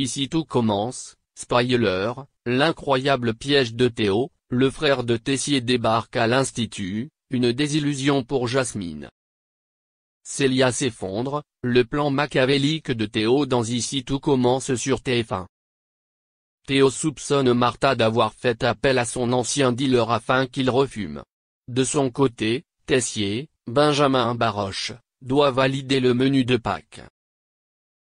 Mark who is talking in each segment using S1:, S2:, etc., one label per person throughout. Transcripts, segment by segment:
S1: Ici tout commence, spoiler, l'incroyable piège de Théo, le frère de Tessier débarque à l'Institut, une désillusion pour Jasmine. Célia s'effondre, le plan machiavélique de Théo dans Ici tout commence sur TF1. Théo soupçonne Martha d'avoir fait appel à son ancien dealer afin qu'il refume. De son côté, Tessier, Benjamin Baroche, doit valider le menu de Pâques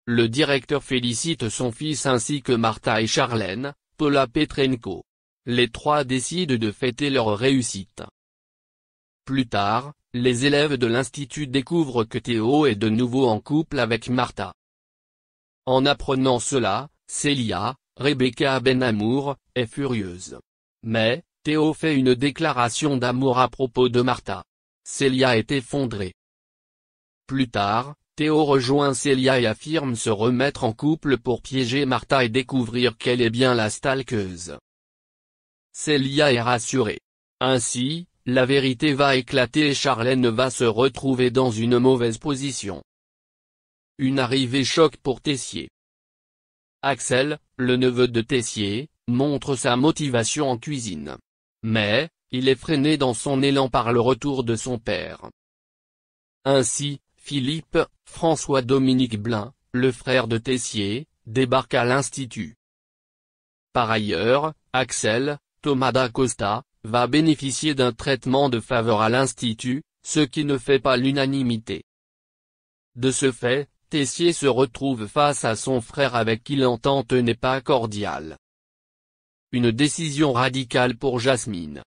S1: le directeur félicite son fils ainsi que Martha et Charlène, Paula Petrenko. Les trois décident de fêter leur réussite. Plus tard, les élèves de l'institut découvrent que Théo est de nouveau en couple avec Martha. En apprenant cela, Célia, Rebecca Benamour, est furieuse. Mais, Théo fait une déclaration d'amour à propos de Martha. Célia est effondrée. Plus tard, Théo rejoint Célia et affirme se remettre en couple pour piéger Martha et découvrir qu'elle est bien la stalkeuse. Célia est rassurée. Ainsi, la vérité va éclater et Charlène va se retrouver dans une mauvaise position. Une arrivée choc pour Tessier. Axel, le neveu de Tessier, montre sa motivation en cuisine. Mais, il est freiné dans son élan par le retour de son père. Ainsi, Philippe, François-Dominique Blin, le frère de Tessier, débarque à l'Institut. Par ailleurs, Axel, Thomas d'Acosta, va bénéficier d'un traitement de faveur à l'Institut, ce qui ne fait pas l'unanimité. De ce fait, Tessier se retrouve face à son frère avec qui l'entente n'est pas cordiale. Une décision radicale pour Jasmine.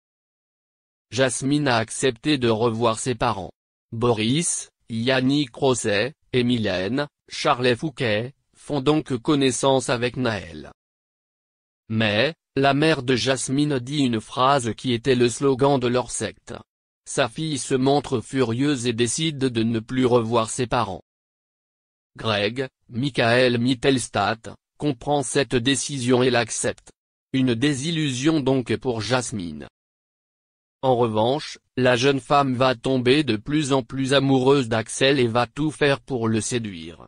S1: Jasmine a accepté de revoir ses parents. Boris, Yannick Rosset, et Mylène, Charlet Fouquet, font donc connaissance avec Naël. Mais, la mère de Jasmine dit une phrase qui était le slogan de leur secte. Sa fille se montre furieuse et décide de ne plus revoir ses parents. Greg, Michael Mittelstadt, comprend cette décision et l'accepte. Une désillusion donc pour Jasmine. En revanche, la jeune femme va tomber de plus en plus amoureuse d'Axel et va tout faire pour le séduire.